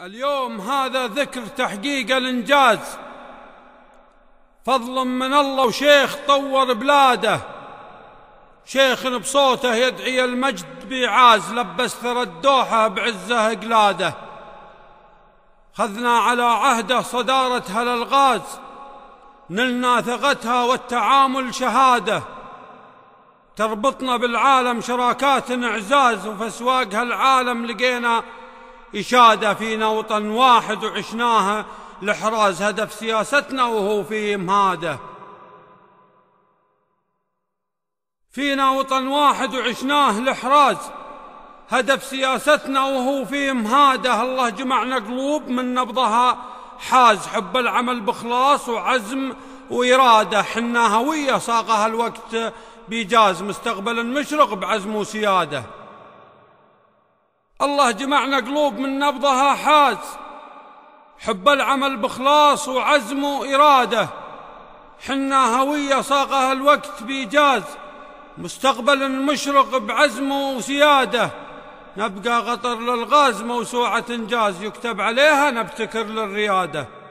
اليوم هذا ذكر تحقيق الانجاز فضلا من الله وشيخ طور بلاده شيخ بصوته يدعي المجد بيعاز لبس ثرى الدوحه بعزه قلاده خذنا على عهده صدارتها للغاز نلنا ثقتها والتعامل شهاده تربطنا بالعالم شراكات اعزاز وفي اسواقها العالم لقينا إشادة فينا وطن واحد وعشناها لإحراز هدف سياستنا وهو في إمهاده فينا وطن واحد وعشناه لإحراز هدف سياستنا وهو في إمهاده الله جمعنا قلوب من نبضها حاز حب العمل بإخلاص وعزم وإرادة حنا هوية صاغها الوقت بإيجاز مستقبل مشرق بعزم وسياده الله جمعنا قلوب من نبضها حاز حب العمل بخلاص وعزم وإرادة حنا هوية صاغها الوقت بإيجاز مستقبل مشرق بعزم وسيادة نبقى غطر للغاز موسوعة إنجاز يكتب عليها نبتكر للريادة